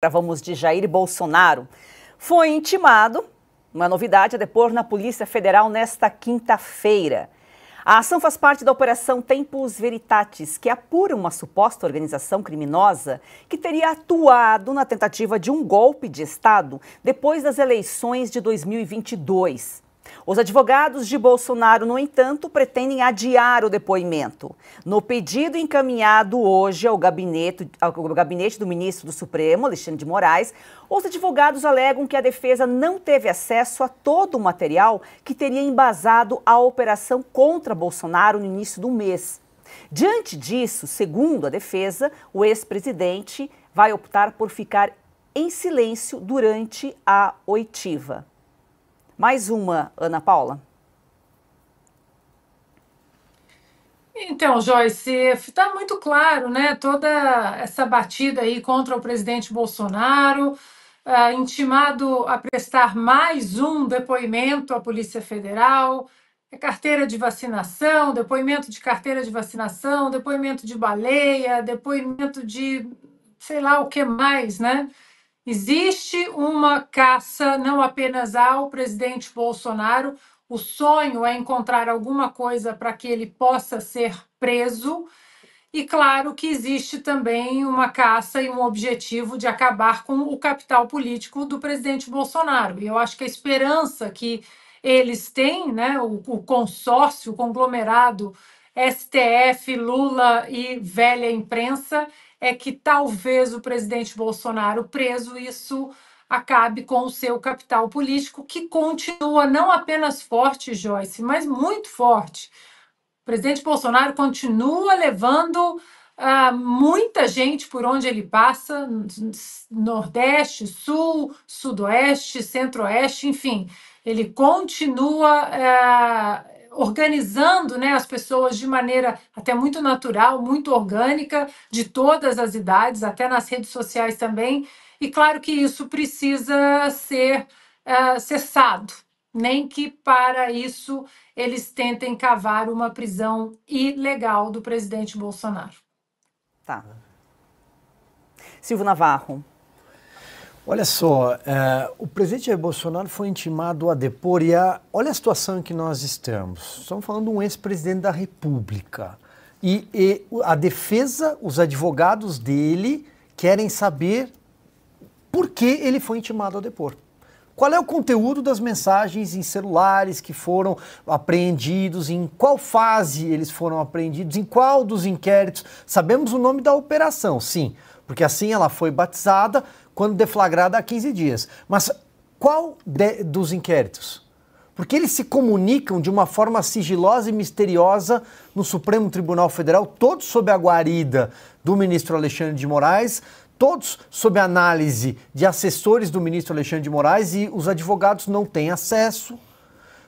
Tá, vamos de Jair Bolsonaro. Foi intimado, uma novidade, a depor na Polícia Federal nesta quinta-feira. A ação faz parte da Operação Tempus Veritatis, que é apura uma suposta organização criminosa que teria atuado na tentativa de um golpe de Estado depois das eleições de 2022. Os advogados de Bolsonaro, no entanto, pretendem adiar o depoimento. No pedido encaminhado hoje ao gabinete, ao gabinete do ministro do Supremo, Alexandre de Moraes, os advogados alegam que a defesa não teve acesso a todo o material que teria embasado a operação contra Bolsonaro no início do mês. Diante disso, segundo a defesa, o ex-presidente vai optar por ficar em silêncio durante a oitiva. Mais uma, Ana Paula. Então, Joyce, está muito claro, né? Toda essa batida aí contra o presidente Bolsonaro, uh, intimado a prestar mais um depoimento à Polícia Federal, é carteira de vacinação, depoimento de carteira de vacinação, depoimento de baleia, depoimento de sei lá o que mais, né? Existe uma caça não apenas ao presidente Bolsonaro, o sonho é encontrar alguma coisa para que ele possa ser preso. E claro que existe também uma caça e um objetivo de acabar com o capital político do presidente Bolsonaro. E eu acho que a esperança que eles têm, né, o, o consórcio, o conglomerado STF, Lula e velha imprensa, é que talvez o presidente Bolsonaro preso, isso acabe com o seu capital político, que continua não apenas forte, Joyce, mas muito forte. O presidente Bolsonaro continua levando ah, muita gente por onde ele passa Nordeste, Sul, Sudoeste, Centro-Oeste, enfim. Ele continua eh, organizando né, as pessoas de maneira até muito natural, muito orgânica, de todas as idades, até nas redes sociais também. E claro que isso precisa ser uh, cessado, nem que para isso eles tentem cavar uma prisão ilegal do presidente Bolsonaro. Tá. Silvio Navarro. Olha só, é, o presidente Bolsonaro foi intimado a depor e a, olha a situação em que nós estamos. Estamos falando de um ex-presidente da República. E, e, a defesa, os advogados dele querem saber por que ele foi intimado a depor. Qual é o conteúdo das mensagens em celulares que foram apreendidos, em qual fase eles foram apreendidos, em qual dos inquéritos? Sabemos o nome da operação, sim, porque assim ela foi batizada quando deflagrada há 15 dias. Mas qual de, dos inquéritos? Porque eles se comunicam de uma forma sigilosa e misteriosa no Supremo Tribunal Federal, todos sob a guarida do ministro Alexandre de Moraes, todos sob análise de assessores do ministro Alexandre de Moraes e os advogados não têm acesso.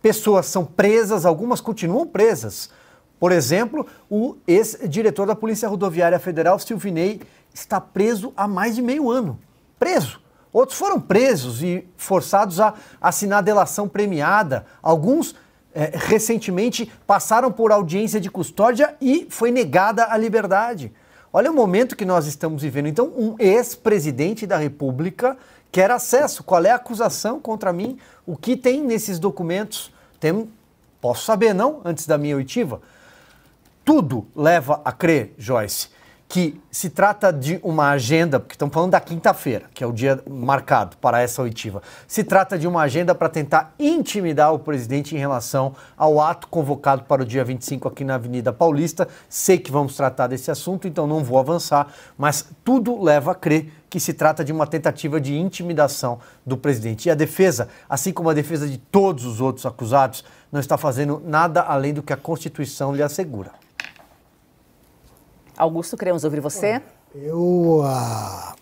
Pessoas são presas, algumas continuam presas. Por exemplo, o ex-diretor da Polícia Rodoviária Federal, Silvinei, está preso há mais de meio ano preso. Outros foram presos e forçados a assinar delação premiada. Alguns é, recentemente passaram por audiência de custódia e foi negada a liberdade. Olha o momento que nós estamos vivendo. Então, um ex-presidente da República quer acesso. Qual é a acusação contra mim? O que tem nesses documentos? Tem, posso saber, não? Antes da minha oitiva? Tudo leva a crer, Joyce que se trata de uma agenda, porque estamos falando da quinta-feira, que é o dia marcado para essa oitiva. Se trata de uma agenda para tentar intimidar o presidente em relação ao ato convocado para o dia 25 aqui na Avenida Paulista. Sei que vamos tratar desse assunto, então não vou avançar, mas tudo leva a crer que se trata de uma tentativa de intimidação do presidente. E a defesa, assim como a defesa de todos os outros acusados, não está fazendo nada além do que a Constituição lhe assegura. Augusto, queremos ouvir você. Eu. A, ah,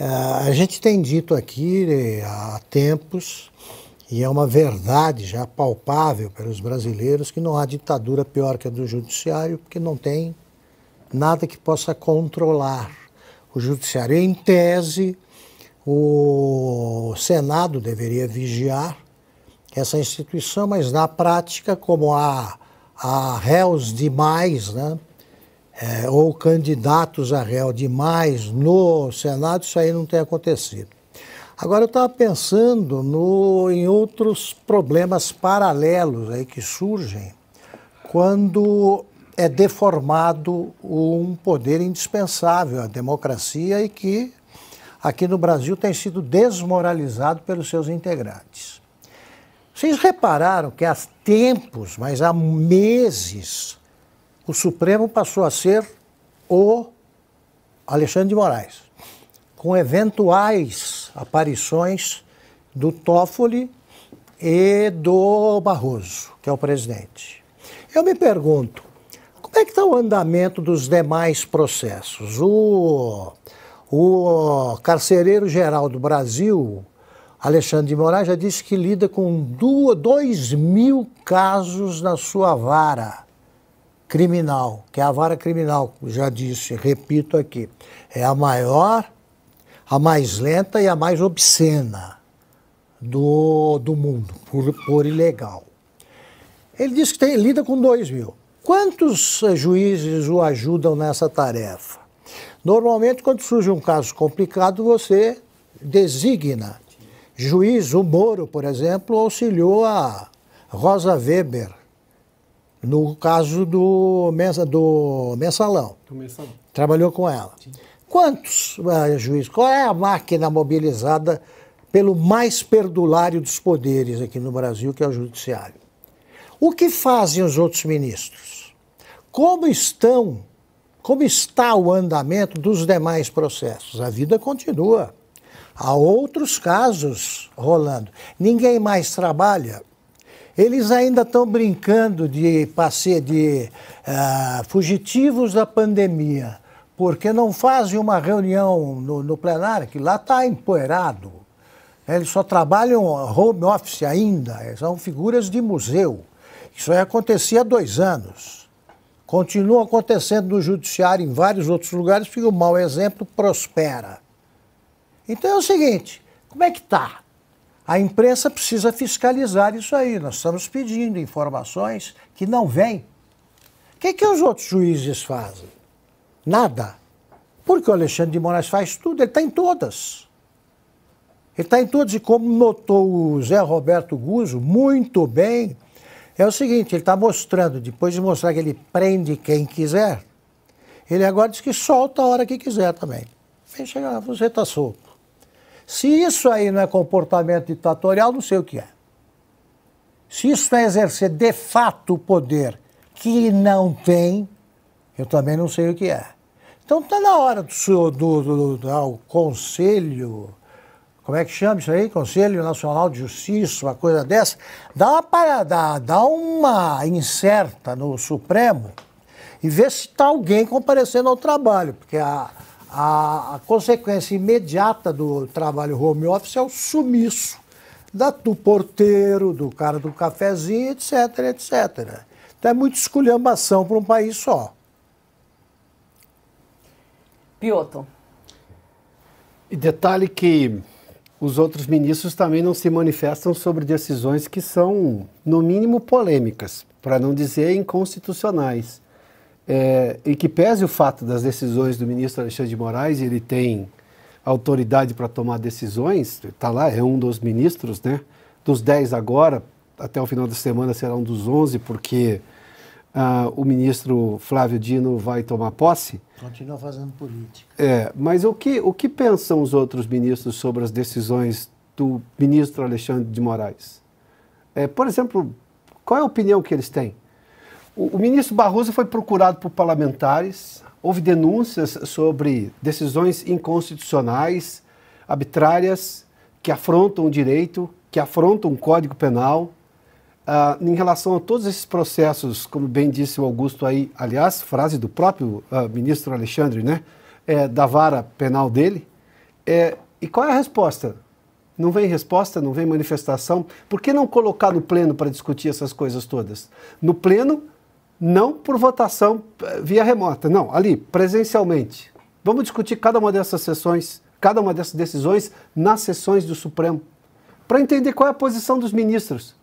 ah, a gente tem dito aqui né, há tempos, e é uma verdade já palpável pelos brasileiros, que não há ditadura pior que a do judiciário, porque não tem nada que possa controlar o judiciário. Em tese, o Senado deveria vigiar essa instituição, mas na prática, como há, há réus demais, né? é, ou candidatos a réu demais no Senado, isso aí não tem acontecido. Agora, eu estava pensando no, em outros problemas paralelos aí que surgem quando é deformado um poder indispensável à democracia e que aqui no Brasil tem sido desmoralizado pelos seus integrantes. Vocês repararam que há tempos, mas há meses, o Supremo passou a ser o Alexandre de Moraes, com eventuais aparições do Toffoli e do Barroso, que é o presidente. Eu me pergunto, como é que está o andamento dos demais processos? O, o carcereiro geral do Brasil, Alexandre de Moraes, já disse que lida com 2 mil casos na sua vara criminal, que é a vara criminal, já disse, repito aqui, é a maior, a mais lenta e a mais obscena do, do mundo, por, por ilegal. Ele diz que tem, lida com 2 mil. Quantos eh, juízes o ajudam nessa tarefa? Normalmente, quando surge um caso complicado, você designa. Juiz, o Moro, por exemplo, auxiliou a Rosa Weber no caso do, mensa, do mensalão. Do mensalão. Trabalhou com ela. Sim. Quantos, juízes eh, juiz, qual é a máquina mobilizada pelo mais perdulário dos poderes aqui no Brasil, que é o judiciário? O que fazem os outros ministros? Como estão, como está o andamento dos demais processos? A vida continua. Há outros casos rolando. Ninguém mais trabalha eles ainda estão brincando de, passe... de uh, fugitivos da pandemia, porque não fazem uma reunião no, no plenário, que lá está empoeirado. Eles só trabalham home office ainda, são figuras de museu. Isso aí acontecia há dois anos. Continua acontecendo no judiciário em vários outros lugares, porque o mau exemplo prospera. Então é o seguinte, como é que está? A imprensa precisa fiscalizar isso aí. Nós estamos pedindo informações que não vêm. O que, que os outros juízes fazem? Nada. Porque o Alexandre de Moraes faz tudo, ele está em todas. Ele está em todas, e como notou o Zé Roberto Guzzo muito bem, é o seguinte: ele está mostrando, depois de mostrar que ele prende quem quiser, ele agora diz que solta a hora que quiser também. Vem chegar, você está solto. Se isso aí não é comportamento ditatorial, não sei o que é. Se isso não é exercer de fato o poder que não tem, eu também não sei o que é. Então está na hora do, do, do, do ah, Conselho, como é que chama isso aí? Conselho Nacional de Justiça, uma coisa dessa, dá uma parada, dá uma incerta no Supremo e vê se está alguém comparecendo ao trabalho, porque a, a, a consequência imediata do trabalho home office é o sumiço da, do porteiro, do cara do cafezinho, etc, etc. Então é muito esculhambação para um país só. Pioto. E detalhe que os outros ministros também não se manifestam sobre decisões que são, no mínimo, polêmicas, para não dizer inconstitucionais é, e que pese o fato das decisões do ministro Alexandre de Moraes, ele tem autoridade para tomar decisões, está lá, é um dos ministros, né? Dos 10 agora, até o final da semana será um dos 11, porque ah, o ministro Flávio Dino vai tomar posse. Continua fazendo política. É, mas o que, o que pensam os outros ministros sobre as decisões do ministro Alexandre de Moraes? É, por exemplo, qual é a opinião que eles têm? O, o ministro Barroso foi procurado por parlamentares, houve denúncias sobre decisões inconstitucionais, arbitrárias, que afrontam o direito, que afrontam o Código Penal. Ah, em relação a todos esses processos, como bem disse o Augusto aí, aliás, frase do próprio ah, ministro Alexandre, né? É, da vara penal dele. É, e qual é a resposta? Não vem resposta, não vem manifestação. Por que não colocar no pleno para discutir essas coisas todas? No pleno, não por votação eh, via remota, não, ali, presencialmente. Vamos discutir cada uma dessas sessões, cada uma dessas decisões nas sessões do Supremo, para entender qual é a posição dos ministros.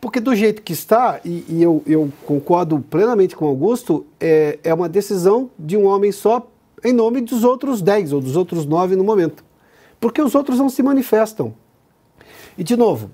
Porque do jeito que está, e, e eu, eu, concordo plenamente com Augusto, é, é uma decisão de um homem só em nome dos outros 10 ou dos outros 9 no momento. Porque os outros não se manifestam. E, de novo,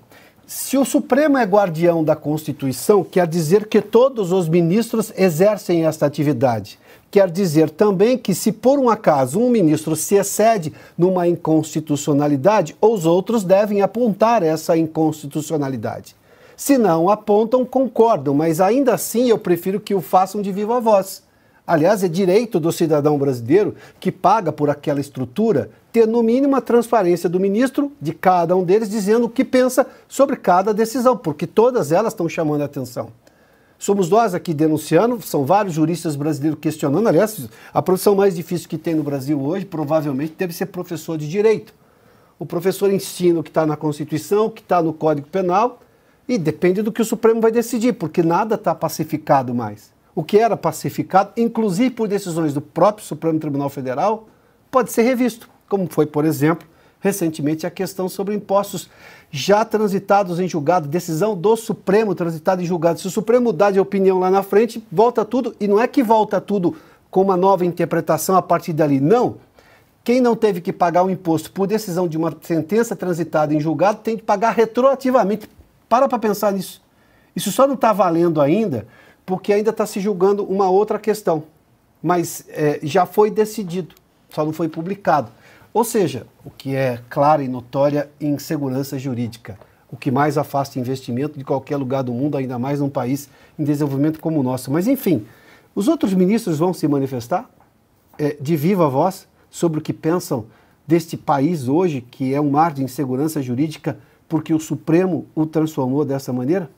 se o Supremo é guardião da Constituição, quer dizer que todos os ministros exercem esta atividade. Quer dizer também que, se por um acaso um ministro se excede numa inconstitucionalidade, os outros devem apontar essa inconstitucionalidade. Se não apontam, concordam, mas ainda assim eu prefiro que o façam de viva voz. Aliás, é direito do cidadão brasileiro que paga por aquela estrutura ter, no mínimo, a transparência do ministro, de cada um deles, dizendo o que pensa sobre cada decisão, porque todas elas estão chamando a atenção. Somos nós aqui denunciando, são vários juristas brasileiros questionando. Aliás, a profissão mais difícil que tem no Brasil hoje provavelmente deve ser professor de direito. O professor ensina o que está na Constituição, o que está no Código Penal, e depende do que o Supremo vai decidir, porque nada está pacificado mais o que era pacificado, inclusive por decisões do próprio Supremo Tribunal Federal, pode ser revisto, como foi, por exemplo, recentemente a questão sobre impostos já transitados em julgado, decisão do Supremo transitada em julgado. Se o Supremo mudar de opinião lá na frente, volta tudo, e não é que volta tudo com uma nova interpretação a partir dali, não. Quem não teve que pagar o imposto por decisão de uma sentença transitada em julgado tem que pagar retroativamente. Para para pensar nisso. Isso só não está valendo ainda porque ainda está se julgando uma outra questão, mas é, já foi decidido, só não foi publicado. Ou seja, o que é clara e notória insegurança jurídica, o que mais afasta investimento de qualquer lugar do mundo, ainda mais num país em desenvolvimento como o nosso. Mas, enfim, os outros ministros vão se manifestar é, de viva voz sobre o que pensam deste país hoje, que é um mar de insegurança jurídica, porque o Supremo o transformou dessa maneira?